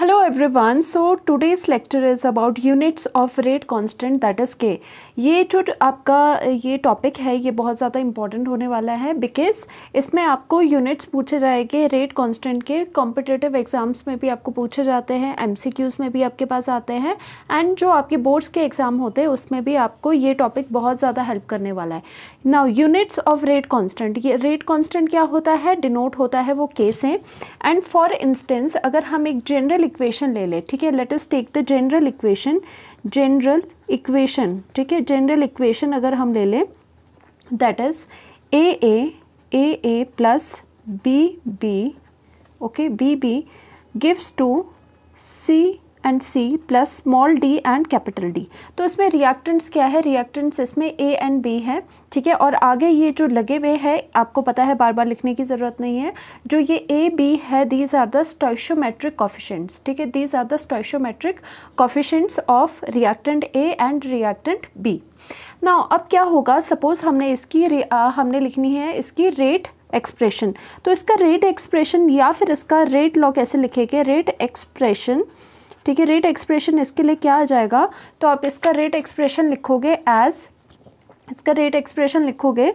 Hello everyone. So today's lecture is about units of rate constant that is के ये जो आपका ये टॉपिक है ये बहुत ज़्यादा इंपॉर्टेंट होने वाला है बिकॉज इसमें आपको यूनिट्स पूछे जाएंगे रेट कांस्टेंट के कॉम्पिटेटिव एग्ज़ाम्स में भी आपको पूछे जाते हैं एम में भी आपके पास आते हैं एंड जो आपके बोर्ड्स के एग्ज़ाम होते हैं उसमें भी आपको ये टॉपिक बहुत ज़्यादा हेल्प करने वाला है now units of rate constant ये रेट कांस्टेंट क्या होता है डिनोट होता है वो केस हैं एंड फॉर इंस्टेंस अगर हम एक जनरल इक्वेशन ले लें ठीक है let us take the general equation general equation ठीक है जनरल इक्वेशन अगर हम ले लें that is A A A A plus B B okay B B gives two C and C plus small D and capital D तो इसमें reactants क्या है रिएक्टेंट्स इसमें ए एंड बी है ठीक है और आगे ये जो लगे हुए हैं आपको पता है बार बार लिखने की ज़रूरत नहीं है जो ये ए बी है these are the stoichiometric coefficients ठीक है these are the stoichiometric coefficients of reactant A and reactant B ना अब क्या होगा सपोज़ हमने इसकी आ, हमने लिखनी है इसकी रेट एक्सप्रेशन तो इसका रेट एक्सप्रेशन या फिर इसका रेट लॉ कैसे लिखेंगे रेट एक्सप्रेशन ठीक है रेट एक्सप्रेशन इसके लिए क्या आ जाएगा तो आप इसका रेट एक्सप्रेशन लिखोगे एज इसका रेट एक्सप्रेशन लिखोगे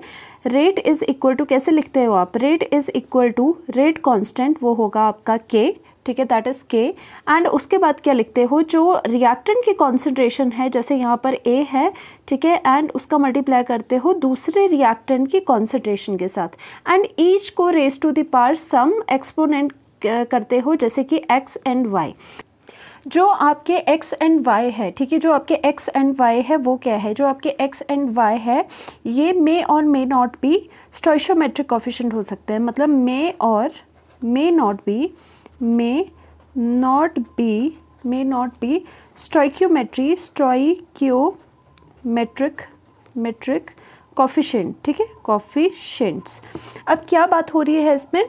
रेट इज़ इक्वल टू कैसे लिखते हो आप rate is equal to rate constant वो होगा आपका के ठीक है दैट इज़ के एंड उसके बाद क्या लिखते हो जो रिएक्टेंट की कॉन्सेंट्रेशन है जैसे यहाँ पर ए है ठीक है एंड उसका मल्टीप्लाई करते हो दूसरे रिएक्टेंट की कॉन्सेंट्रेशन के साथ एंड ईच को raise to their some exponent करते हो जैसे कि एक्स एंड वाई जो आपके एक्स एंड वाई है ठीक है जो आपके एक्स एंड वाई है वो क्या है जो आपके एक्स एंड वाई है ये मे और may not be stoichiometric coefficient हो सकते हैं मतलब मे और may not be may not be may not be stoichiometry metric metric coefficient ठीक है कॉफिशेंट्स अब क्या बात हो रही है इसमें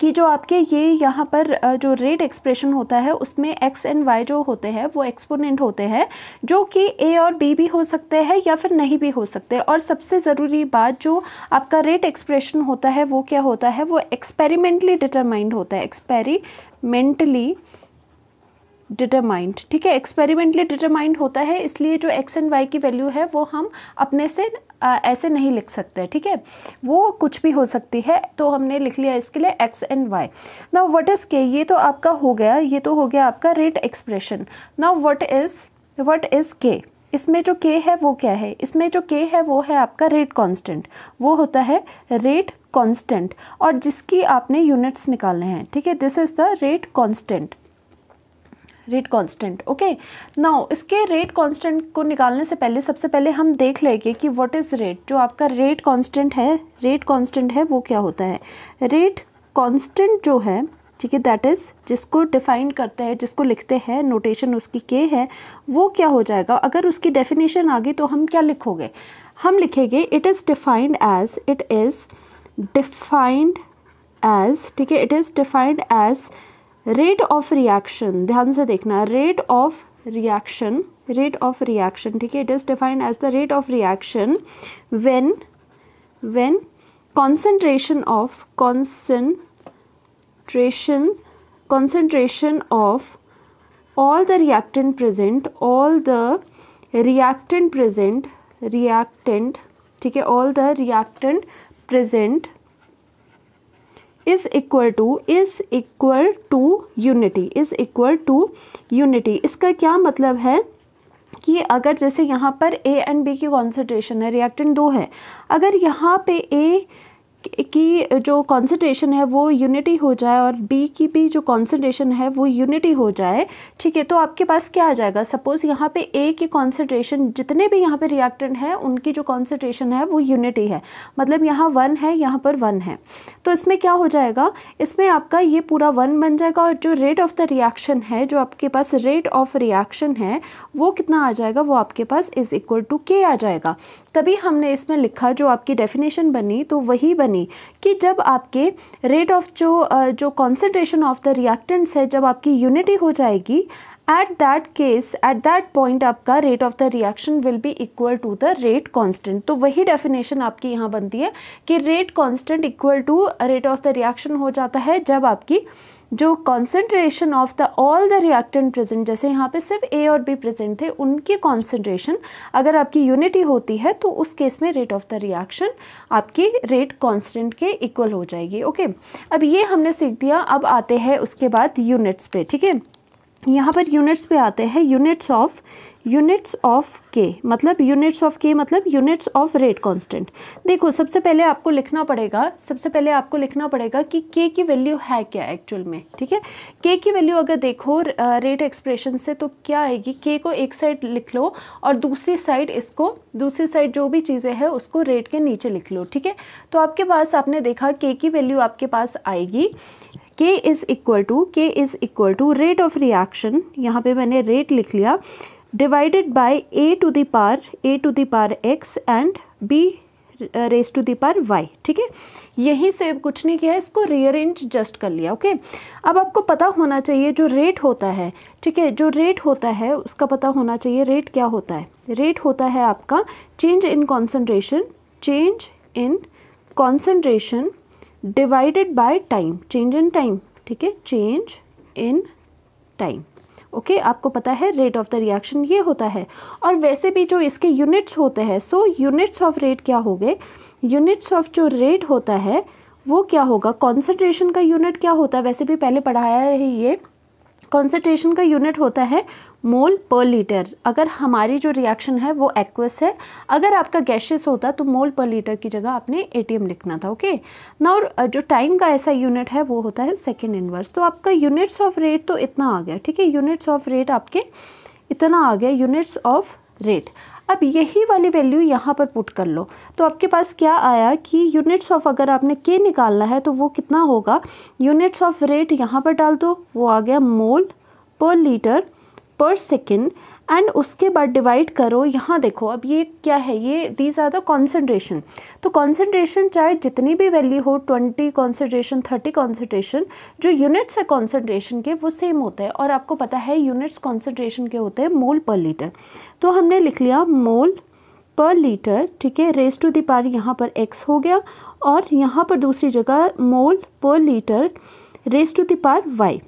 कि जो आपके ये यहाँ पर जो रेट एक्सप्रेशन होता है उसमें एक्स एंड वाई जो होते हैं वो एक्सपोनेंट होते हैं जो कि ए और बी भी हो सकते हैं या फिर नहीं भी हो सकते और सबसे ज़रूरी बात जो आपका रेट एक्सप्रेशन होता है वो क्या होता है वो एक्सपेरिमेंटली डिटरमाइंड होता है एक्सपेरिमेंटली डिटरमाइंड ठीक है एक्सपेरिमेंटली डिटरमाइंड होता है इसलिए जो एक्स एंड वाई की वैल्यू है वो हम अपने से आ, ऐसे नहीं लिख सकते ठीक है वो कुछ भी हो सकती है तो हमने लिख लिया इसके लिए एक्स एंड वाई ना वट इज़ के ये तो आपका हो गया ये तो हो गया आपका रेट एक्सप्रेशन ना वट इज़ वट इज़ के इसमें जो के है वो क्या है इसमें जो के है वो है आपका रेट कांस्टेंट वो होता है रेट कांस्टेंट और जिसकी आपने यूनिट्स निकालने हैं ठीक है this is the rate constant rate constant okay now इसके रेट कांस्टेंट को निकालने से पहले सबसे पहले हम देख लेंगे कि व्हाट इज़ रेट जो आपका रेट कांस्टेंट है रेट कांस्टेंट है वो क्या होता है रेट कांस्टेंट जो है ठीक है दैट इज़ जिसको डिफाइन करते हैं जिसको लिखते हैं नोटेशन उसकी के है वो क्या हो जाएगा अगर उसकी डेफिनेशन आ गई तो हम क्या लिखोगे हम लिखेंगे it is defined as it is defined as ठीक है it is defined as rate of reaction ध्यान से देखना rate of reaction rate of reaction ठीक है it is defined as the rate of reaction when when concentration of concentration concentration of all the reactant present all the reactant present reactant ठीक है all the reactant present is equal to is equal to unity is equal to unity इसका क्या मतलब है कि अगर जैसे यहाँ पर ए एंड बी की कॉन्सेंट्रेशन है रिएक्टेंट दो है अगर यहाँ पे ए की जो कॉन्सेंट्रेशन है वो यूनिटी हो जाए और बी की भी जो कॉन्सेंट्रेशन है वो यूनिटी हो जाए ठीक है तो आपके पास क्या आ जाएगा सपोज़ यहाँ पे ए की कॉन्सेंट्रेशन जितने भी यहाँ पे रिएक्टेंट हैं उनकी जो कॉन्सेंट्रेशन है वो यूनिटी है मतलब यहाँ वन है यहाँ पर वन है तो इसमें क्या हो जाएगा इसमें आपका ये पूरा वन बन जाएगा और जो रेट ऑफ द रिएक्शन है जो आपके पास रेट ऑफ रिएक्शन है वो कितना आ जाएगा वो आपके पास इज़ इक्वल टू के आ जाएगा तभी हमने इसमें लिखा जो आपकी डेफिनेशन बनी तो वही बनी कि जब आपके रेट ऑफ जो जो कॉन्सेंट्रेशन ऑफ द रिएक्टेंट्स है जब आपकी यूनिटी हो जाएगी at that case at that point आपका rate of the reaction will be equal to the rate constant तो वही डेफिनेशन आपकी यहाँ बनती है कि rate constant equal to rate of the reaction हो जाता है जब आपकी जो concentration of the all the reactant present जैसे यहाँ पे सिर्फ ए और बी प्रेजेंट थे उनकी कॉन्सेंट्रेशन अगर आपकी यूनिटी होती है तो उस केस में रेट ऑफ द रिएक्शन आपकी रेट कॉन्सटेंट के इक्वल हो जाएगी ओके अब ये हमने सीख दिया अब आते हैं उसके बाद यूनिट्स पे ठीक है यहाँ पर यूनिट्स पे आते हैं यूनिट्स ऑफ यूनिट्स ऑफ के मतलब यूनिट्स ऑफ के मतलब यूनिट्स ऑफ रेट कांस्टेंट देखो सबसे पहले आपको लिखना पड़ेगा सबसे पहले आपको लिखना पड़ेगा कि के की वैल्यू है क्या एक्चुअल में ठीक है के की वैल्यू अगर देखो रेट एक्सप्रेशन से तो क्या आएगी के को एक साइड लिख लो और दूसरी साइड इसको दूसरी साइड जो भी चीज़ें हैं उसको रेट के नीचे लिख लो ठीक है तो आपके पास आपने देखा के की वैल्यू आपके पास आएगी k is equal to k is equal to rate of reaction यहाँ पे मैंने रेट लिख लिया divided by A to the power A to the power x and B raise to the power y ठीक है यहीं से कुछ नहीं किया इसको रीअरेंज जस्ट कर लिया ओके अब आपको पता होना चाहिए जो रेट होता है ठीक है जो रेट होता है उसका पता होना चाहिए रेट क्या होता है रेट होता है आपका change in concentration change in concentration divided by time change in time ठीक है change in time okay okay, आपको पता है रेट ऑफ द रिएक्शन ये होता है और वैसे भी जो इसके यूनिट्स होते हैं सो यूनिट्स ऑफ रेट क्या हो गए यूनिट्स ऑफ जो रेट होता है वो क्या होगा कॉन्सेंट्रेशन का यूनिट क्या होता है वैसे भी पहले पढ़ाया है ये कॉन्सेंट्रेशन का यूनिट होता है मोल पर लीटर अगर हमारी जो रिएक्शन है वो एक्वस है अगर आपका गैशेस होता तो मोल पर लीटर की जगह आपने ए लिखना था ओके ना और जो टाइम का ऐसा यूनिट है वो होता है सेकेंड इनवर्स तो आपका यूनिट्स ऑफ रेट तो इतना आ गया ठीक है यूनिट्स ऑफ रेट आपके इतना आ गया यूनिट्स ऑफ रेट अब यही वाली वैल्यू यहाँ पर पुट कर लो तो आपके पास क्या आया कि यूनिट्स ऑफ अगर आपने के निकालना है तो वो कितना होगा यूनिट्स ऑफ रेट यहाँ पर डाल दो वो आ गया मोल per litre per second and उसके बाद डिवाइड करो यहाँ देखो अब ये क्या है ये दीज आर द कॉन्सेंट्रेशन तो कॉन्सेंट्रेशन चाहे जितनी भी वैल्यू हो ट्वेंटी कॉन्सेंट्रेशन थर्टी कॉन्सेंट्रेशन जो यूनिट्स है कॉन्सेंट्रेशन के वो सेम होते हैं और आपको पता है यूनिट्स कॉन्सेंट्रेशन के होते हैं मोल पर लीटर तो हमने लिख लिया मोल पर लीटर ठीक है रेस टू दावर यहाँ पर एक्स हो गया और यहाँ पर दूसरी जगह mole per litre raise to the power y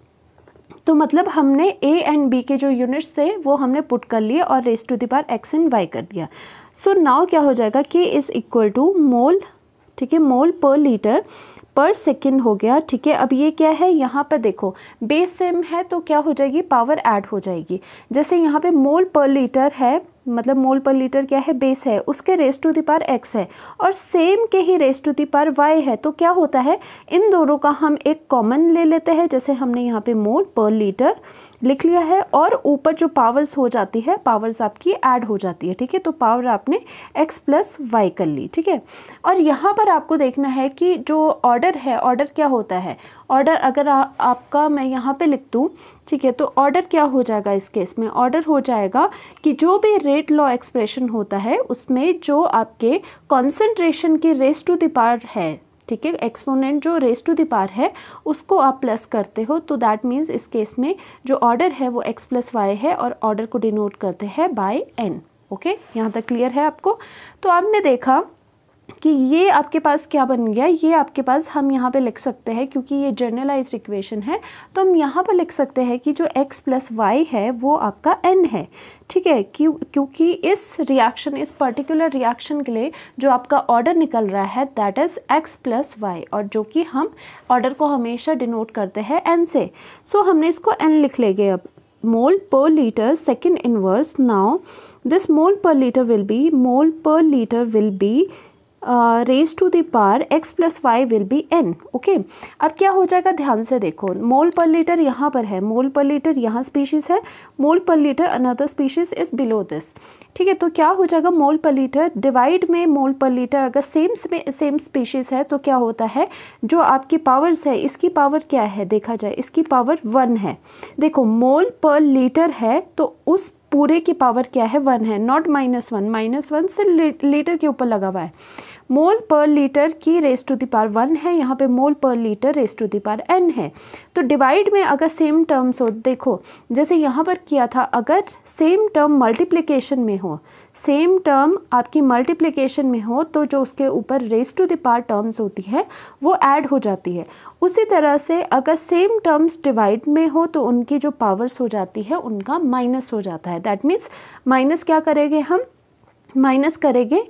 तो मतलब हमने ए एंड बी के जो यूनिट्स थे वो हमने पुट कर लिए और raise to the power x and y कर दिया सो so, नाव क्या हो जाएगा के इज़ इक्वल टू मोल ठीक है mole per litre per second हो गया ठीक है अब ये क्या है यहाँ पर देखो बेस सेम है तो क्या हो जाएगी पावर ऐड हो जाएगी जैसे यहाँ पे मोल पर लीटर है मतलब मोल पर लीटर क्या है बेस है उसके रेस टू दार एक्स है और सेम के ही रेस टू दार वाई है तो क्या होता है इन दोनों का हम एक कॉमन ले लेते हैं जैसे हमने यहाँ पे मोल पर लीटर लिख लिया है और ऊपर जो पावर्स हो जाती है पावर्स आपकी ऐड हो जाती है ठीक है तो पावर आपने एक्स प्लस वाई कर ली ठीक है और यहाँ पर आपको देखना है कि जो ऑर्डर है ऑर्डर क्या होता है ऑर्डर अगर आ, आपका मैं यहाँ पे लिख दूँ ठीक है तो ऑर्डर क्या हो जाएगा इस केस में ऑर्डर हो जाएगा कि जो भी रेट स्टेट लॉ एक्सप्रेशन होता है उसमें जो आपके कॉन्सेंट्रेशन की रेस टू दार है ठीक है एक्सपोनेंट जो रेस टू दार है उसको आप प्लस करते हो तो दैट मीन्स इस केस में जो ऑर्डर है वो एक्स प्लस वाई है और ऑर्डर को डिनोट करते हैं बाय एन ओके यहाँ तक क्लियर है आपको तो आपने देखा कि ये आपके पास क्या बन गया ये आपके पास हम यहाँ पे लिख सकते हैं क्योंकि ये जर्नलाइज इक्वेशन है तो हम यहाँ पर लिख सकते हैं कि जो x प्लस वाई है वो आपका n है ठीक है क्यों क्योंकि इस रिएक्शन इस पर्टिकुलर रिएक्शन के लिए जो आपका ऑर्डर निकल रहा है that is x plus y और जो कि हम ऑर्डर को हमेशा डिनोट करते हैं एन से सो so, हमने इसको एन लिख लेंगे अब mole per litre second inverse now this mole per litre will be mole per litre will be raise to दार x plus y will be n okay अब क्या हो जाएगा ध्यान से देखो मोल पर लीटर यहाँ पर है मोल पर लीटर यहाँ स्पीशीज है mole per litre another species is below this ठीक है तो क्या हो जाएगा मोल पर लीटर डिवाइड में मोल पर लीटर अगर सेम सेम स्पीशीज है तो क्या होता है जो आपकी पावर्स है इसकी पावर क्या है देखा जाए इसकी पावर वन है देखो मोल पर लीटर है तो उस पूरे की पावर क्या है वन है not minus one minus one से लीटर के ऊपर लगा हुआ है मोल पर लीटर की रेस टू पार वन है यहाँ पे mole per litre raise to power n है तो डिवाइड में अगर सेम टर्म्स हो देखो जैसे यहाँ पर किया था अगर सेम टर्म मल्टीप्लिकेशन में हो सेम टर्म आपकी मल्टीप्लिकेशन में हो तो जो उसके ऊपर रेस टू दार टर्म्स होती है वो ऐड हो जाती है उसी तरह से अगर सेम टर्म्स डिवाइड में हो तो उनकी जो पावर्स हो जाती है उनका माइनस हो जाता है दैट मीन्स माइनस क्या करेंगे हम माइनस करेंगे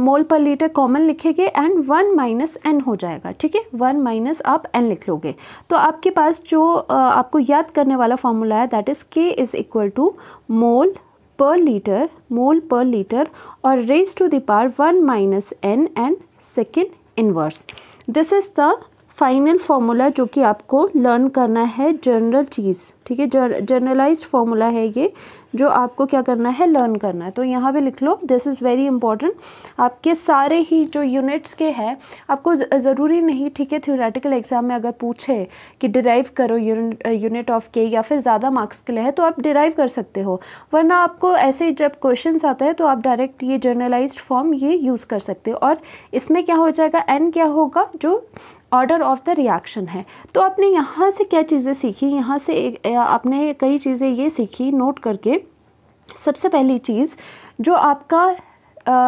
मोल पर लीटर कॉमन लिखेंगे एंड वन माइनस एन हो जाएगा ठीक है वन माइनस आप एन लिख लोगे तो आपके पास जो uh, आपको याद करने वाला फॉर्मूला है that is k is equal to mole per litre mole per litre और raise to the power one minus n and second inverse this is the final formula जो कि आपको लर्न करना है जनरल चीज़ ठीक है जनरलाइज्ड फार्मूला है ये जो आपको क्या करना है लर्न करना है तो यहाँ पे लिख लो दिस इज़ वेरी इंपॉर्टेंट आपके सारे ही जो यूनिट्स के हैं आपको ज़रूरी नहीं ठीक है थ्योरेटिकल एग्ज़ाम में अगर पूछे कि डिराइव करो यूनिट ऑफ के या फिर ज़्यादा मार्क्स के लिए है तो आप डिराइव कर सकते हो वरना आपको ऐसे जब क्वेश्चन आता है तो आप डायरेक्ट ये जर्नलाइज फॉर्म ये यूज़ कर सकते हो और इसमें क्या हो जाएगा एन क्या होगा जो ऑर्डर ऑफ द रिएक्शन है तो आपने यहाँ से क्या चीज़ें सीखी यहाँ से आपने कई चीज़ें ये सीखी नोट करके सबसे पहली चीज़ जो आपका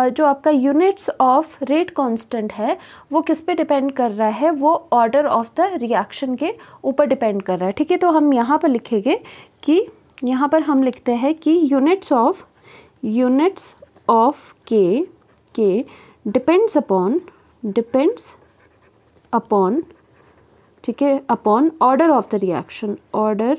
जो आपका यूनिट्स ऑफ रेट कांस्टेंट है वो किस पे डिपेंड कर रहा है वो ऑर्डर ऑफ द रिएक्शन के ऊपर डिपेंड कर रहा है ठीक है तो हम यहाँ पर लिखेंगे कि यहाँ पर हम लिखते हैं कि यूनिट्स ऑफ यूनिट्स ऑफ के के डिपेंड्स अपॉन डिपेंड्स अपॉन ठीक है upon order of the reaction order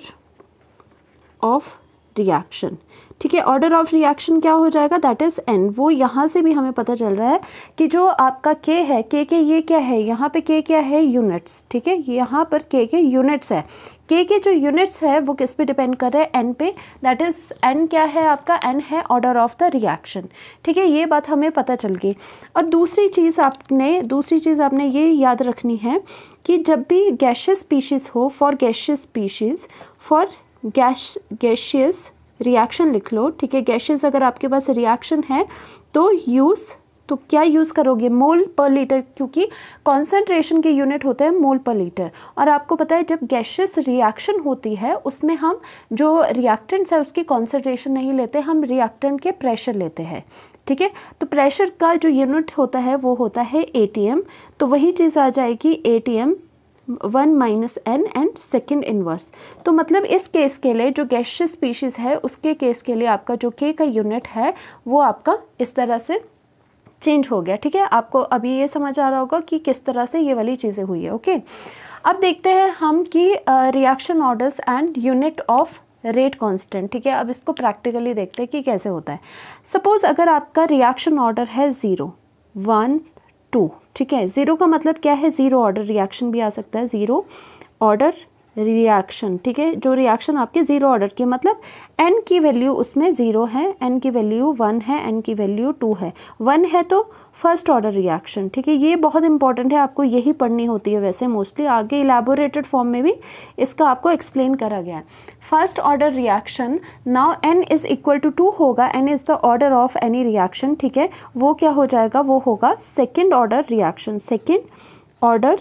of reaction ठीक है ऑर्डर ऑफ रिएक्शन क्या हो जाएगा दैट इज़ एन वो यहाँ से भी हमें पता चल रहा है कि जो आपका के है के के ये क्या है यहाँ पे के क्या है यूनिट्स ठीक है यहाँ पर के के यूनिट्स है के के जो यूनिट्स है वो किस पे डिपेंड कर रहे हैं एन पे दैट इज़ एन क्या है आपका एन है ऑर्डर ऑफ द रिएक्शन ठीक है ये बात हमें पता चल गई और दूसरी चीज़ आपने दूसरी चीज़ आपने ये याद रखनी है कि जब भी गैशियस स्पीशीज़ हो for gaseous species for gas gaseous reaction लिख लो ठीक है गैसेज अगर आपके पास रिएक्शन है तो यूज़ तो क्या यूज़ करोगे मोल पर लीटर क्योंकि कॉन्सेंट्रेशन के यूनिट होते हैं मोल पर लीटर और आपको पता है जब गैशियस रिएक्शन होती है उसमें हम जो रिएक्टेंट्स है उसकी कॉन्सेंट्रेशन नहीं लेते हम रिएक्टेंट के प्रेशर लेते हैं ठीक है तो प्रेशर का जो यूनिट होता है वो होता है ए तो वही चीज़ आ जाएगी A one minus n and second inverse तो मतलब इस केस के लिए जो गैश स्पीशीज़ है उसके केस के लिए आपका जो के का यूनिट है वो आपका इस तरह से चेंज हो गया ठीक है आपको अभी ये समझ आ रहा होगा कि किस तरह से ये वाली चीज़ें हुई है ओके अब देखते हैं हम कि reaction orders and unit of rate constant ठीक है अब इसको प्रैक्टिकली देखते हैं कि कैसे होता है सपोज़ अगर आपका रिएक्शन ऑर्डर है ज़ीरो वन टू ठीक है ज़ीरो का मतलब क्या है ज़ीरो ऑर्डर रिएक्शन भी आ सकता है ज़ीरो ऑर्डर रिएक्शन ठीक है जो रिएक्शन आपके ज़ीरो ऑर्डर की मतलब एन की वैल्यू उसमें ज़ीरो है एन की वैल्यू वन है एन की वैल्यू टू है वन है तो फर्स्ट ऑर्डर रिएक्शन ठीक है ये बहुत इंपॉर्टेंट है आपको यही पढ़नी होती है वैसे मोस्टली आगे इलेबोरेटेड फॉर्म में भी इसका आपको एक्सप्लेन करा गया है first order reaction now n is equal to two होगा n is the order of any reaction ठीक है वो क्या हो जाएगा वो होगा second order reaction second order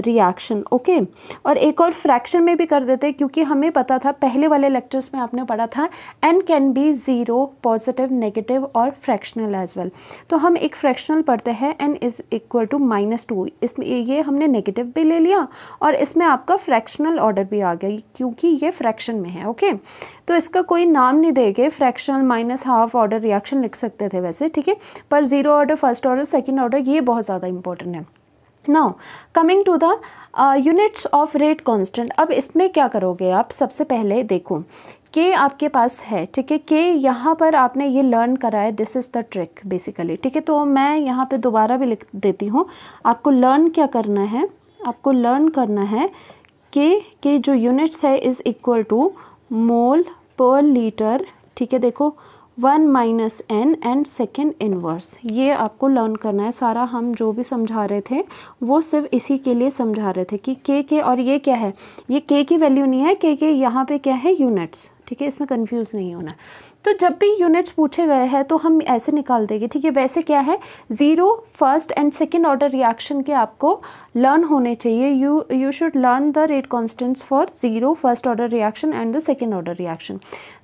reaction okay और एक और फ्रैक्शन में भी कर देते हैं क्योंकि हमें पता था पहले वाले लेक्चर्स में आपने पढ़ा था n can be zero positive negative और फ्रैक्शनल एज वेल तो हम एक फ्रैक्शनल पढ़ते हैं n is equal to minus two इसमें ये हमने नेगेटिव भी ले लिया और इसमें आपका फ्रैक्शनल ऑर्डर भी आ गया क्योंकि ये फ्रैक्शन में है ओके तो इसका कोई नाम नहीं देंगे fractional minus half order reaction लिख सकते थे वैसे ठीक है पर zero order first order second order ये बहुत ज़्यादा इंपॉर्टेंट है now coming to the units of rate constant अब इसमें क्या करोगे आप सबसे पहले देखो के आपके पास है ठीक है के यहाँ पर आपने ये लर्न करा है this is the trick basically ठीक है तो मैं यहाँ पे दोबारा भी लिख देती हूँ आपको लर्न क्या करना है आपको लर्न करना है के के जो यूनिट्स है is equal to mole per litre ठीक है देखो one minus n and second inverse ये आपको लर्न करना है सारा हम जो भी समझा रहे थे वो सिर्फ इसी के लिए समझा रहे थे कि के के और ये क्या है ये के की वैल्यू नहीं है के के यहाँ पे क्या है यूनिट्स ठीक है इसमें कंफ्यूज नहीं होना तो जब भी यूनिट्स पूछे गए हैं तो हम ऐसे निकाल देंगे ठीक है वैसे क्या है zero first and second order reaction के आपको लर्न होने चाहिए you you should learn the rate constants for zero first order reaction and the second order reaction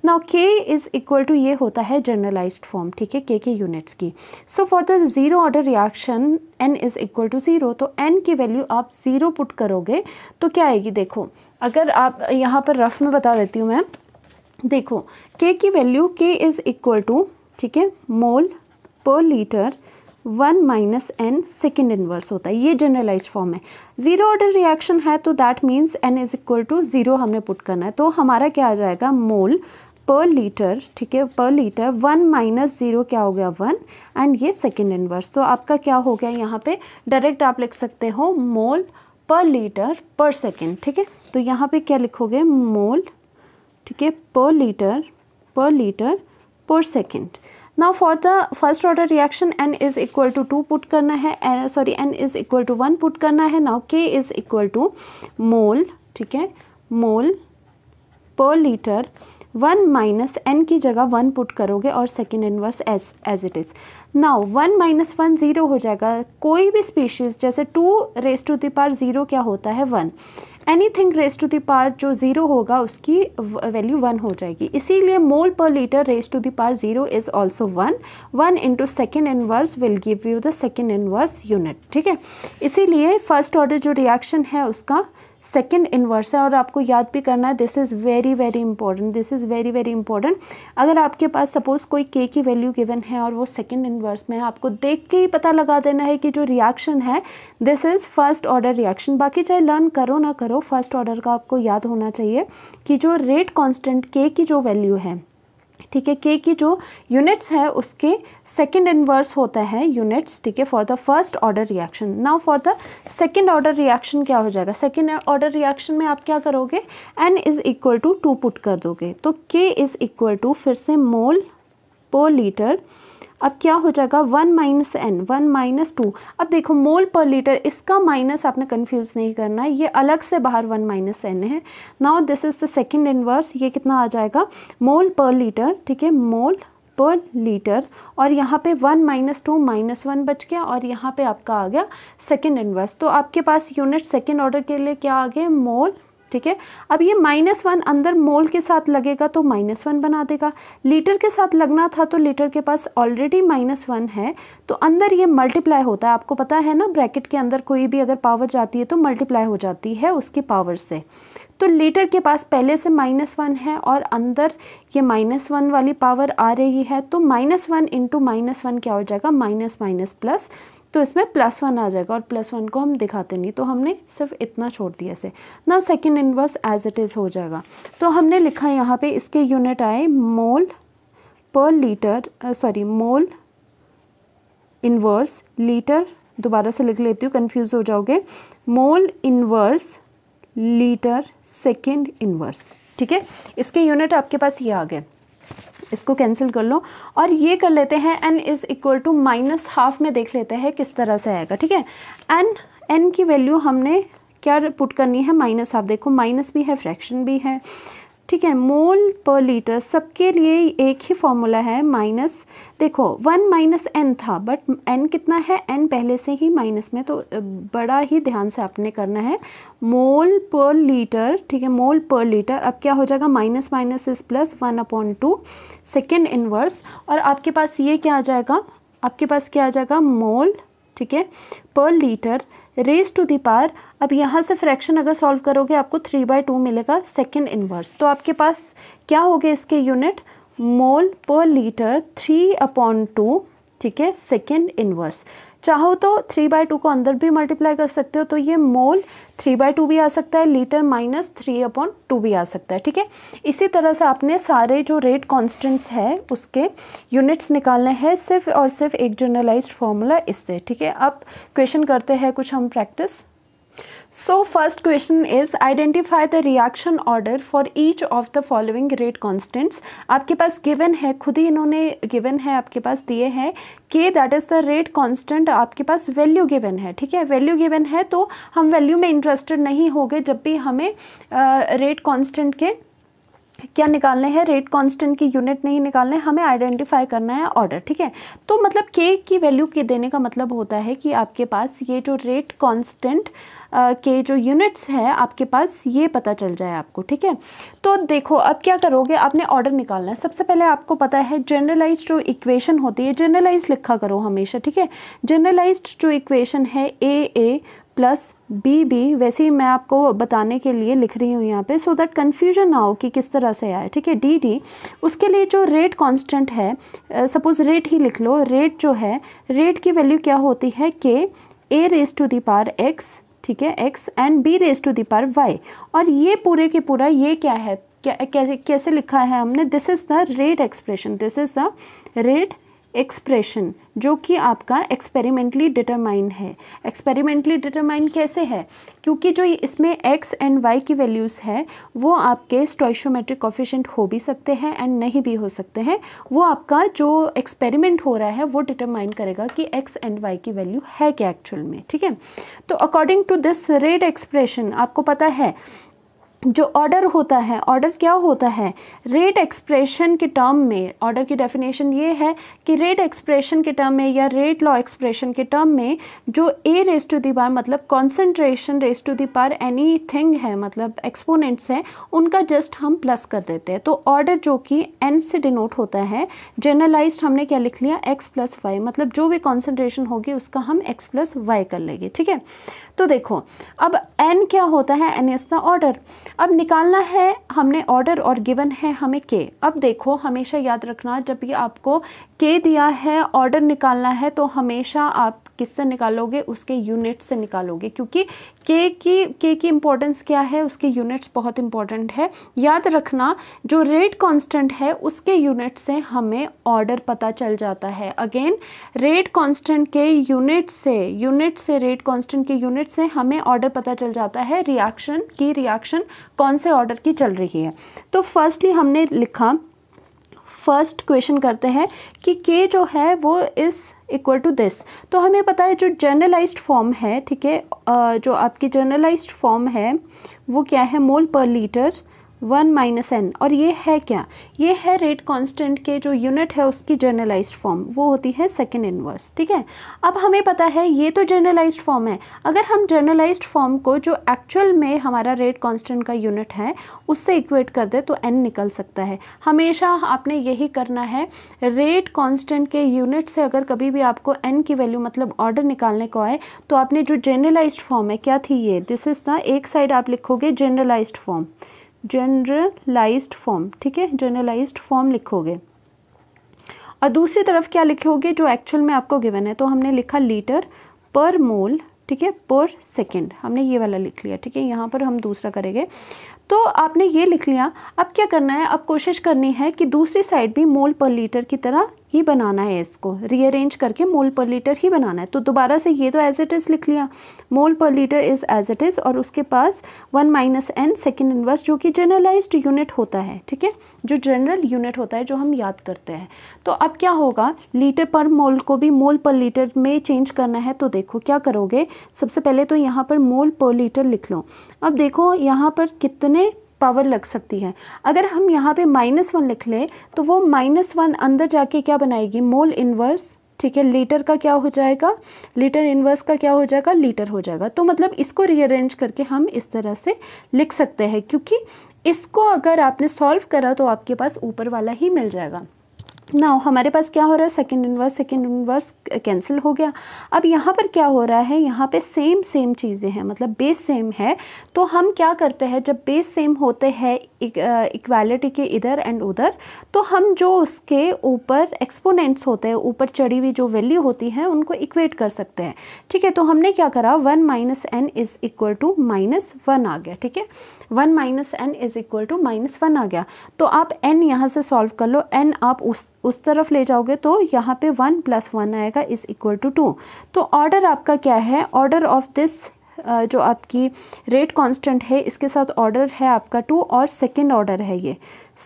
now k is equal to ये होता है जर्नलाइज फॉर्म ठीक है के के यूनिट्स की so for the zero order reaction n is equal to zero तो n की वैल्यू आप ज़ीरो पुट करोगे तो क्या आएगी देखो अगर आप यहाँ पर रफ में बता देती हूँ मैं देखो के की वैल्यू के इज़ इक्वल टू ठीक है mole per litre one minus n second inverse होता है ये जनरलाइज फॉर्म है जीरो ऑर्डर रिएक्शन है तो that means n is equal to zero हमने पुट करना है तो हमारा क्या आ जाएगा मोल पर लीटर ठीक है per litre one minus zero क्या हो गया वन एंड ये सेकेंड इनवर्स तो आपका क्या हो गया यहाँ पे डायरेक्ट आप लिख सकते हो मोल पर लीटर पर सेकेंड ठीक है तो यहाँ पे क्या लिखोगे मोल ठीक है per litre per litre per second now for the first order reaction n is equal to two put करना है sorry n is equal to one put करना है नाउ के इज इक्वल टू मोल ठीक है mole per litre one minus N की जगह one put करोगे और second inverse as it it is one minus minus वन ज़ीरो हो जाएगा कोई भी स्पीशीज़ जैसे two raise to the power zero क्या होता है one anything raise to the power जो ज़ीरो होगा उसकी वैल्यू वन हो जाएगी इसीलिए mole per litre raise to the power zero is also one one into second inverse will give you the second inverse unit ठीक है इसीलिए फर्स्ट ऑर्डर जो रिएक्शन है उसका सेकेंड इन्वर्स है और आपको याद भी करना है this is very very important this is very very important अगर आपके पास सपोज़ कोई के की वैल्यू गिवन है और वो सेकेंड इन्वर्स में है आपको देख के ही पता लगा देना है कि जो रिएक्शन है this is first order reaction बाकी चाहे लर्न करो ना करो फर्स्ट ऑर्डर का आपको याद होना चाहिए कि जो रेट कॉन्स्टेंट के की जो वैल्यू है ठीक है के की जो यूनिट्स है उसके सेकेंड इन्वर्स होता है यूनिट्स ठीक है for the first order reaction now for the second order reaction क्या हो जाएगा सेकेंड ऑर्डर रिएक्शन में आप क्या करोगे n is equal to two put कर दोगे तो के इज इक्वल टू फिर से मोल पर लीटर अब क्या हो जाएगा one minus n one minus two अब देखो मोल पर लीटर इसका माइनस आपने कन्फ्यूज़ नहीं करना है ये अलग से बाहर वन माइनस एन है now this is the second inverse ये कितना आ जाएगा मोल पर लीटर ठीक है मोल पर लीटर और यहाँ पे one minus two minus one बच गया और यहाँ पे आपका आ गया सेकेंड इनवर्स तो आपके पास यूनिट सेकेंड ऑर्डर के लिए क्या आ गया मोल ठीक है अब ये माइनस वन अंदर मोल के साथ लगेगा तो माइनस वन बना देगा लीटर के साथ लगना था तो लीटर के पास ऑलरेडी माइनस वन है तो अंदर ये मल्टीप्लाई होता है आपको पता है ना ब्रैकेट के अंदर कोई भी अगर पावर जाती है तो मल्टीप्लाई हो जाती है उसकी पावर से तो लीटर के पास पहले से माइनस वन है और अंदर ये माइनस वन वाली पावर आ रही है तो minus one into minus one क्या हो जाएगा माइनस माइनस प्लस तो इसमें प्लस वन आ जाएगा और प्लस वन को हम दिखाते नहीं तो हमने सिर्फ इतना छोड़ दिया से ना second inverse as it is हो जाएगा तो हमने लिखा यहाँ पर इसके यूनिट आए mole per litre sorry mole inverse litre दोबारा से लिख लेती हूँ कंफ्यूज हो जाओगे mole inverse litre second inverse ठीक है इसके यूनिट आपके पास ये आ गए इसको कैंसिल कर लो और ये कर लेते हैं n is equal to minus half में देख लेते हैं किस तरह से आएगा ठीक है एन एन की वैल्यू हमने क्या पुट करनी है माइनस हाफ देखो माइनस भी है फ्रैक्शन भी है ठीक है मोल पर लीटर सबके लिए एक ही फॉर्मूला है माइनस देखो वन माइनस एन था बट एन कितना है एन पहले से ही माइनस में तो बड़ा ही ध्यान से आपने करना है मोल पर लीटर ठीक है मोल पर लीटर अब क्या हो जाएगा minus minus is plus one upon two second inverse और आपके पास ये क्या आ जाएगा आपके पास क्या आ जाएगा मोल ठीक है per litre raise to the power अब यहाँ से फ्रैक्शन अगर सॉल्व करोगे आपको थ्री बाई टू मिलेगा सेकेंड इन्वर्स तो आपके पास क्या हो गया इसके unit mole per litre three upon to ठीक है सेकेंड इन्वर्स चाहो तो थ्री बाय टू को अंदर भी मल्टीप्लाई कर सकते हो तो ये मोल थ्री बाय टू भी आ सकता है litre minus three upon two भी आ सकता है ठीक है इसी तरह से आपने सारे जो रेट कॉन्स्टेंट्स है उसके यूनिट्स निकालने हैं सिर्फ और सिर्फ एक जनरलाइज्ड फॉर्मूला इससे ठीक है अब क्वेश्चन करते हैं कुछ हम practice so first question is identify the reaction order for each of the following rate constants आपके पास गिवन है खुद ही इन्होंने गिवन है आपके पास दिए हैं k that is the rate constant आपके पास वैल्यू गिवन है ठीक है वैल्यू गिवन है तो हम वैल्यू में इंटरेस्टेड नहीं होंगे जब भी हमें रेट uh, कॉन्स्टेंट के क्या निकालने हैं रेट कांस्टेंट की यूनिट नहीं निकालने हमें आइडेंटिफाई करना है ऑर्डर ठीक है तो मतलब के की वैल्यू के देने का मतलब होता है कि आपके पास ये जो रेट कांस्टेंट के जो यूनिट्स हैं आपके पास ये पता चल जाए आपको ठीक है तो देखो अब क्या करोगे आपने ऑर्डर निकालना है सबसे पहले आपको पता है जनरलाइज जो इक्वेशन होती है जनरलाइज लिखा करो हमेशा ठीक है जनरलाइज जो इक्वेशन है a A plus B B वैसे ही मैं आपको बताने के लिए लिख रही हूँ यहाँ पे सो दैट कन्फ्यूजन ना हो कि किस तरह से आए ठीक है डी डी उसके लिए जो रेट कांस्टेंट है सपोज रेट ही लिख लो रेट जो है रेट की वैल्यू क्या होती है k A raise to the power x ठीक है x and B raise to the power y और ये पूरे के पूरा ये क्या है क्या कैसे कैसे लिखा है हमने this is the rate expression this is the rate expression जो कि आपका एक्सपेरिमेंटली डिटरमाइन है एक्सपेरिमेंटली डिटरमाइन कैसे है क्योंकि जो इसमें एक्स एंड वाई की वैल्यूज़ है वो आपके स्टोइशोमेट्रिक कॉफिशेंट हो भी सकते हैं एंड नहीं भी हो सकते हैं वो आपका जो एक्सपेरिमेंट हो रहा है वो डिटरमाइन करेगा कि एक्स एंड वाई की वैल्यू है क्या एक्चुअल में ठीक है तो according to this rate expression आपको पता है जो ऑर्डर होता है ऑर्डर क्या होता है रेट एक्सप्रेशन के टर्म में ऑर्डर की डेफिनेशन ये है कि रेट एक्सप्रेशन के टर्म में या रेट लॉ एक्सप्रेशन के टर्म में जो A raise to the power मतलब concentration raise to the power anything है मतलब एक्सपोनेंट्स हैं उनका जस्ट हम प्लस कर देते हैं तो ऑर्डर जो कि एन से डिनोट होता है जनरलाइज हमने क्या लिख लिया एक्स प्लस वाई मतलब जो भी कॉन्सेंट्रेशन होगी उसका हम एक्स प्लस वाई कर लेंगे ठीक है तो देखो अब एन क्या होता है एन इज़ द ऑर्डर अब निकालना है हमने ऑर्डर और गिवन है हमें के अब देखो हमेशा याद रखना जब ये आपको के दिया है ऑर्डर निकालना है तो हमेशा आप किससे निकालोगे उसके यूनिट से निकालोगे क्योंकि के की के की इम्पोर्टेंस क्या है उसके यूनिट्स बहुत इंपॉर्टेंट है याद रखना जो रेट कांस्टेंट है उसके यूनिट से हमें ऑर्डर पता चल जाता है अगेन रेट कांस्टेंट के यूनिट से यूनिट से रेट कांस्टेंट के यूनिट से हमें ऑर्डर पता चल जाता है रिएक्शन की रिएक्शन कौन से ऑर्डर की चल रही है तो फर्स्टली हमने लिखा फर्स्ट क्वेश्चन करते हैं कि के जो है वो इस इक्वल टू दिस तो हमें पता है जो जर्नलाइज फॉर्म है ठीक है जो आपकी जर्नलाइज फॉर्म है वो क्या है mole per litre one minus n और ये है क्या ये है रेट कांस्टेंट के जो यूनिट है उसकी जर्नलाइज्ड फॉर्म वो होती है सेकेंड इन्वर्स ठीक है अब हमें पता है ये तो जर्नलाइज्ड फॉर्म है अगर हम जर्नलाइज्ड फॉर्म को जो एक्चुअल में हमारा रेट कांस्टेंट का यूनिट है उससे इक्वेट कर दे तो एन निकल सकता है हमेशा आपने यही करना है रेट कॉन्स्टेंट के यूनिट से अगर कभी भी आपको एन की वैल्यू मतलब ऑर्डर निकालने को आए तो आपने जो जर्नलाइज्ड फॉर्म है क्या थी ये दिस इज़ द एक साइड आप लिखोगे जर्नलाइज्ड फॉर्म जनरलाइज्ड फॉर्म ठीक है जनरलाइज्ड फॉर्म लिखोगे और दूसरी तरफ क्या लिखोगे जो एक्चुअल में आपको गिवन है तो हमने लिखा लीटर पर मोल ठीक है पर सेकेंड हमने ये वाला लिख लिया ठीक है यहाँ पर हम दूसरा करेंगे तो आपने ये लिख लिया अब क्या करना है अब कोशिश करनी है कि दूसरी साइड भी मोल पर लीटर की तरह ही बनाना है इसको रीअरेंज करके मोल पर लीटर ही बनाना है तो दोबारा से ये तो एज इट इज़ लिख लिया mole per litre is as it is और उसके पास one minus n second inverse जो कि जनरलाइज्ड यूनिट होता है ठीक है जो जनरल यूनिट होता है जो हम याद करते हैं तो अब क्या होगा लीटर पर मोल को भी मोल पर लीटर में चेंज करना है तो देखो क्या करोगे सबसे पहले तो यहाँ पर मोल पर लीटर लिख लो अब देखो यहाँ पर कितने पावर लग सकती है अगर हम यहाँ पे माइनस वन लिख लें तो वो माइनस वन अंदर जाके क्या बनाएगी मोल इन्वर्स ठीक है लीटर का क्या हो जाएगा लीटर इन्वर्स का क्या हो जाएगा लीटर हो जाएगा तो मतलब इसको रीअरेंज करके हम इस तरह से लिख सकते हैं क्योंकि इसको अगर आपने सॉल्व करा तो आपके पास ऊपर वाला ही मिल जाएगा ना हमारे पास क्या हो रहा है second inverse second inverse cancel हो गया अब यहाँ पर क्या हो रहा है यहाँ पे सेम सेम चीज़ें हैं मतलब बेस सेम है तो हम क्या करते हैं जब बेस सेम होते हैं इक्वालिटी uh, के इधर एंड उधर तो हम जो उसके ऊपर एक्सपोनेंट्स होते हैं ऊपर चढ़ी हुई जो वैल्यू होती है उनको इक्वेट कर सकते हैं ठीक है तो हमने क्या करा one minus n is equal to minus one आ गया ठीक है one minus n is equal to minus one आ गया तो आप एन यहाँ से सॉल्व कर लो एन आप उस उस तरफ ले जाओगे तो यहाँ पे वन प्लस वन आएगा इज़ इक्वल टू टू तो ऑर्डर आपका क्या है ऑर्डर ऑफ दिस जो आपकी रेट कांस्टेंट है इसके साथ ऑर्डर है आपका टू और सेकंड ऑर्डर है ये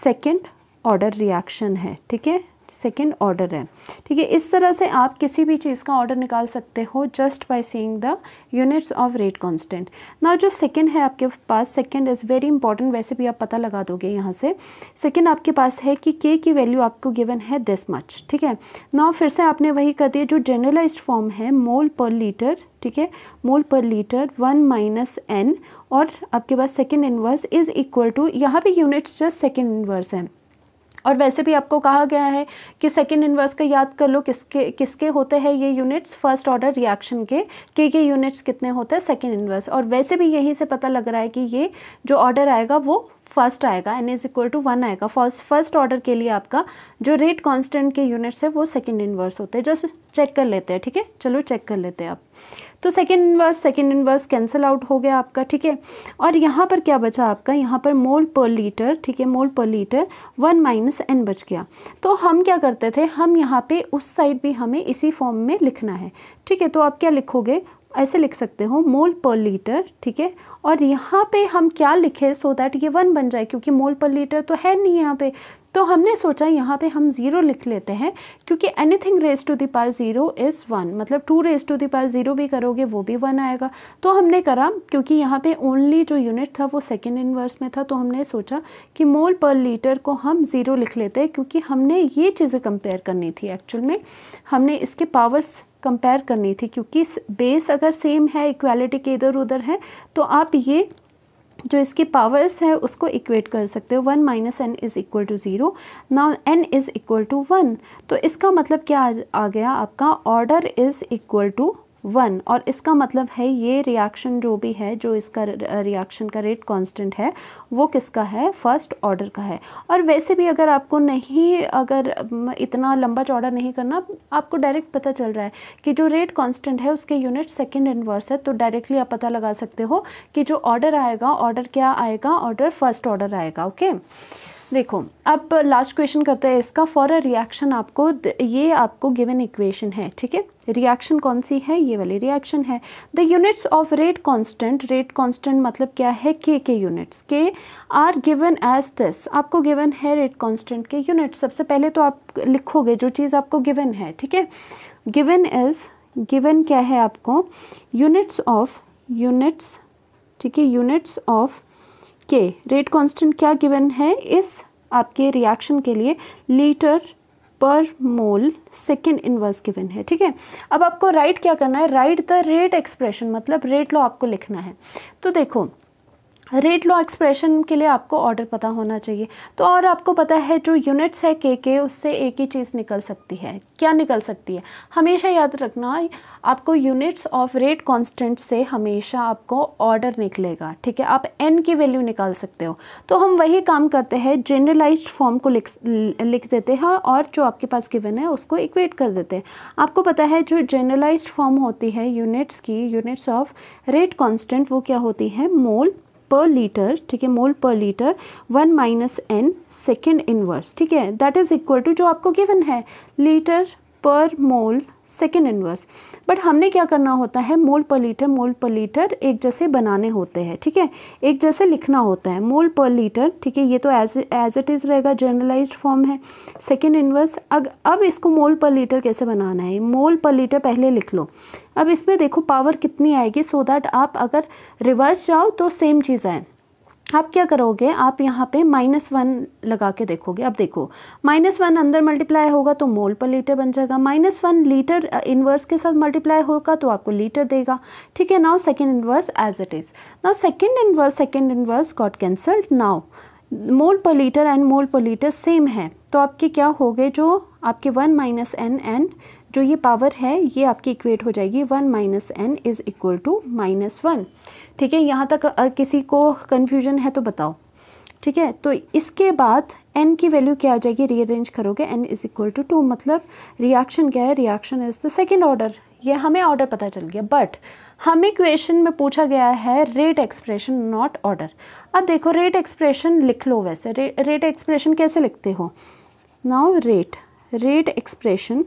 सेकंड ऑर्डर रिएक्शन है ठीक है सेकेंड ऑर्डर है ठीक है इस तरह से आप किसी भी चीज़ का ऑर्डर निकाल सकते हो just by seeing the units of rate constant ना जो सेकेंड है आपके पास सेकेंड इज़ वेरी इंपॉर्टेंट वैसे भी आप पता लगा दोगे यहाँ से सेकेंड आपके पास है कि के की वैल्यू आपको गिवन है दिस मच ठीक है ना फिर से आपने वही कर दिया जो जनरलाइज फॉर्म है मोल पर लीटर ठीक है mole per litre one minus n और आपके पास second inverse is equal to यहाँ पर यूनिट्स जस्ट सेकेंड इनवर्स हैं और वैसे भी आपको कहा गया है कि सेकेंड इन्वर्स का याद कर लो किसके किसके होते हैं ये यूनिट्स फर्स्ट ऑर्डर रिएक्शन के के के यूनिट्स कितने होते हैं सेकेंड इन्वर्स और वैसे भी यहीं से पता लग रहा है कि ये जो ऑर्डर आएगा वो फर्स्ट आएगा n is equal to one आएगा फर्स्ट ऑर्डर के लिए आपका जो रेट कांस्टेंट के यूनिट्स है वो सेकंड इनवर्स होते हैं जस्ट चेक कर लेते हैं ठीक है चलो चेक कर लेते हैं आप तो second inverse second inverse cancel out हो गया आपका ठीक है और यहाँ पर क्या बचा आपका यहाँ पर मोल पर लीटर ठीक है mole per litre one minus N बच गया तो हम क्या करते थे हम यहाँ पे उस साइड भी हमें इसी फॉर्म में लिखना है ठीक है तो आप क्या लिखोगे ऐसे लिख सकते हो मोल पर लीटर ठीक है और यहाँ पे हम क्या लिखे सो so दैट ये वन बन जाए क्योंकि मोल पर लीटर तो है नहीं यहाँ पे तो हमने सोचा यहाँ पे हम ज़ीरो लिख लेते हैं क्योंकि anything raise to the power zero is one मतलब two raise to the power zero भी करोगे वो भी वन आएगा तो हमने करा क्योंकि यहाँ पे ओनली जो यूनिट था वो सेकेंड इन्वर्स में था तो हमने सोचा कि मोल पर लीटर को हम ज़ीरो लिख लेते हैं क्योंकि हमने ये चीज़ें कंपेयर करनी थी एक्चुअल में हमने इसके पावर्स कंपेयर करनी थी क्योंकि बेस अगर सेम है इक्वालिटी के इधर उधर है तो आप ये जो इसकी पावर्स है उसको इक्वेट कर सकते हो one minus n is equal to zero ना n is equal to one तो इसका मतलब क्या आ गया आपका order is equal to one और इसका मतलब है ये रिएक्शन जो भी है जो इसका रिएक्शन का रेट कांस्टेंट है वो किसका है फर्स्ट ऑर्डर का है और वैसे भी अगर आपको नहीं अगर इतना लंबा चौड़ा नहीं करना आपको डायरेक्ट पता चल रहा है कि जो रेट कांस्टेंट है उसके यूनिट सेकंड इनवर्स है तो डायरेक्टली आप पता लगा सकते हो कि जो ऑर्डर आएगा ऑर्डर क्या आएगा ऑर्डर फर्स्ट ऑर्डर आएगा ओके देखो अब लास्ट क्वेश्चन करते हैं इसका फॉर अ रिएक्शन आपको ये आपको गिवन इक्वेशन है ठीक है रिएक्शन कौन सी है ये वाली रिएक्शन है the units of rate constant rate constant मतलब क्या है के के यूनिट्स के आर गिवन एज दिस आपको गिवन है रेट कांस्टेंट के यूनिट सबसे पहले तो आप लिखोगे जो चीज़ आपको गिवन है ठीक है गिवन इज गिवन क्या है आपको यूनिट्स ऑफ यूनिट्स ठीक है यूनिट्स ऑफ के रेट कॉन्स्टेंट क्या गिवन है इस आपके रिएक्शन के लिए लीटर पर मोल सेकेंड इनवर्स गिवन है ठीक है अब आपको राइट क्या करना है राइट द रेट एक्सप्रेशन मतलब रेट लॉ आपको लिखना है तो देखो रेट लॉ एक्सप्रेशन के लिए आपको ऑर्डर पता होना चाहिए तो और आपको पता है जो यूनिट्स है के के उससे एक ही चीज़ निकल सकती है क्या निकल सकती है हमेशा याद रखना आपको यूनिट्स ऑफ रेट कांस्टेंट से हमेशा आपको ऑर्डर निकलेगा ठीक है आप एन की वैल्यू निकाल सकते हो तो हम वही काम करते हैं जनरलाइज फॉर्म को लिख लिख देते हैं और जो आपके पास गिवन है उसको इक्वेट कर देते हैं आपको पता है जो जनरलाइज फॉर्म होती है यूनिट्स की यूनिट्स ऑफ रेट कॉन्स्टेंट वो क्या होती है मोल पर लीटर ठीक है mole per litre one minus n second inverse ठीक है दैट इज इक्वल टू जो आपको गिवन है लीटर पर मोल सेकेंड इन्वर्स बट हमने क्या करना होता है mole per litre mole per litre एक जैसे बनाने होते हैं ठीक है ठीके? एक जैसे लिखना होता है मोल पर लीटर ठीक है ये तो एज एज इट इज़ रहेगा जर्नलाइज फॉर्म है सेकेंड इनवर्स अग अब इसको मोल पर लीटर कैसे बनाना है मोल पर लीटर पहले लिख लो अब इसमें देखो पावर कितनी आएगी सो so दैट आप अगर रिवर्स जाओ तो सेम चीज़ आए आप क्या करोगे आप यहाँ पे माइनस वन लगा के देखोगे अब देखो माइनस वन अंदर मल्टीप्लाई होगा तो मोल पर लीटर बन जाएगा माइनस वन लीटर इनवर्स के साथ मल्टीप्लाई होगा तो आपको लीटर देगा ठीक है now second inverse as it is now second inverse second inverse got cancelled now mole per litre and mole per litre same है तो आपके क्या हो गए जो आपके वन माइनस एन एंड जो ये पावर है ये आपकी इक्वेट हो जाएगी one minus n is equal to minus one ठीक है यहाँ तक किसी को कन्फ्यूजन है तो बताओ ठीक है तो इसके बाद एन की वैल्यू क्या आ जाएगी रीअरेंज करोगे n is equal to two मतलब रिएक्शन क्या है reaction is the second order ये हमें ऑर्डर पता चल गया बट हमें क्वेश्चन में पूछा गया है रेट एक्सप्रेशन नॉट ऑर्डर अब देखो रेट एक्सप्रेशन लिख लो वैसे रेट एक्सप्रेशन कैसे लिखते हो now rate rate expression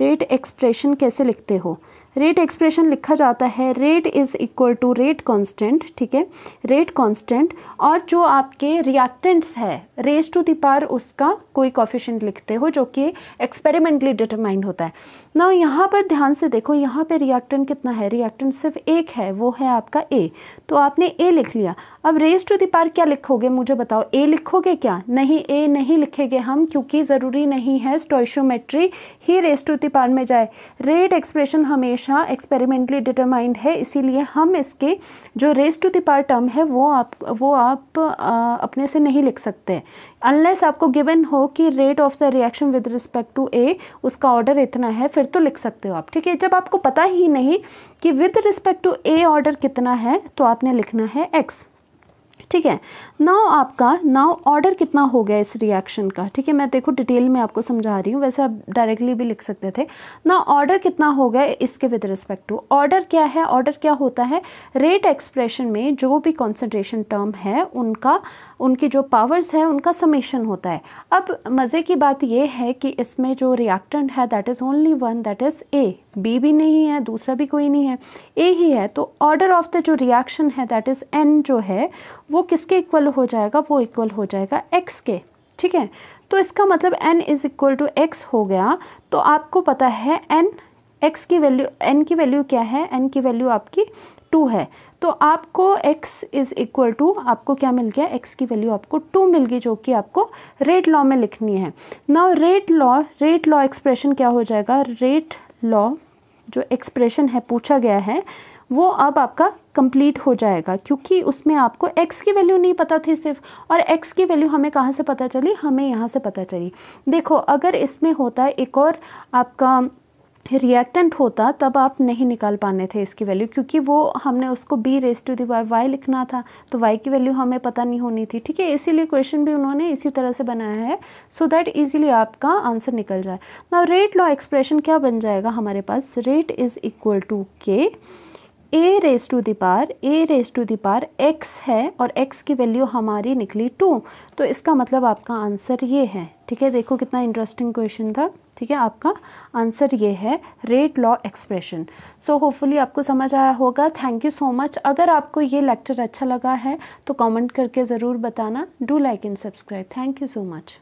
rate expression कैसे लिखते हो रेट एक्सप्रेशन लिखा जाता है rate is equal to rate constant ठीक है रेट कांस्टेंट और जो आपके रिएक्टेंट्स है रेस टू दार उसका कोई कॉफिशेंट लिखते हो जो कि एक्सपेरिमेंटली डिटरमाइंड होता है ना यहाँ पर ध्यान से देखो यहाँ पे रिएक्टेंट कितना है रिएक्टेंट सिर्फ एक है वो है आपका ए तो आपने ए लिख लिया अब रेस टू दार क्या लिखोगे मुझे बताओ ए लिखोगे क्या नहीं ए नहीं लिखेंगे हम क्योंकि ज़रूरी नहीं है स्टोशोमेट्री ही रेस टू दार में जाए रेट एक्सप्रेशन हमेशा हमेशा एक्सपेरिमेंटली डिटरमाइंड है इसीलिए हम इसके जो रेस टू दार टर्म है वो आप वो आप आ, अपने से नहीं लिख सकते अनलेस आपको गिवन हो कि rate of the reaction with respect to A उसका ऑर्डर इतना है फिर तो लिख सकते हो आप ठीक है जब आपको पता ही नहीं कि with respect to A order कितना है तो आपने लिखना है एक्स ठीक है नाव आपका नाव ऑर्डर कितना हो गया इस रिएक्शन का ठीक है मैं देखो डिटेल में आपको समझा रही हूँ वैसे आप डायरेक्टली भी लिख सकते थे ना ऑर्डर कितना हो गया इसके विद रिस्पेक्ट टू ऑर्डर क्या है ऑर्डर क्या होता है रेट एक्सप्रेशन में जो भी कॉन्सेंट्रेशन टर्म है उनका उनकी जो पावर्स हैं उनका समेशन होता है अब मज़े की बात यह है कि इसमें जो रिएक्टेंट है that is only one that is A B भी नहीं है दूसरा भी कोई नहीं है ए ही है तो ऑर्डर ऑफ द जो रिएक्शन है दैट इज़ एन जो है वो किसके इक्वल हो जाएगा वो इक्वल हो जाएगा एक्स के ठीक है तो इसका मतलब n is equal to x हो गया तो आपको पता है एन एक्स की वैल्यू एन की वैल्यू क्या है एन की वैल्यू आपकी टू है तो आपको x इज़ इक्वल टू आपको क्या मिल गया x की वैल्यू आपको टू मिल गई जो कि आपको रेट लॉ में लिखनी है now rate law rate law expression क्या हो जाएगा रेट लॉ जो एक्सप्रेशन है पूछा गया है वो अब आपका कंप्लीट हो जाएगा क्योंकि उसमें आपको x की वैल्यू नहीं पता थी सिर्फ और x की वैल्यू हमें कहाँ से पता चली हमें यहाँ से पता चली देखो अगर इसमें होता है एक और आपका रिएक्टेंट होता तब आप नहीं निकाल पाने थे इसकी वैल्यू क्योंकि वो हमने उसको B raise to the y y लिखना था तो वाई की वैल्यू हमें पता नहीं होनी थी ठीक है इसीलिए क्वेश्चन भी उन्होंने इसी तरह से बनाया है सो दैट इजीली आपका आंसर निकल जाए ना रेट लॉ एक्सप्रेशन क्या बन जाएगा हमारे पास rate is equal to k A raise to the A raise to दार एक्स है और एक्स की वैल्यू हमारी निकली टू तो इसका मतलब आपका आंसर ये है ठीक है देखो कितना इंटरेस्टिंग क्वेश्चन था ठीक है आपका आंसर ये है rate law expression so hopefully आपको समझ आया होगा थैंक यू सो मच अगर आपको ये लेक्चर अच्छा लगा है तो कमेंट करके ज़रूर बताना do like and subscribe thank you so much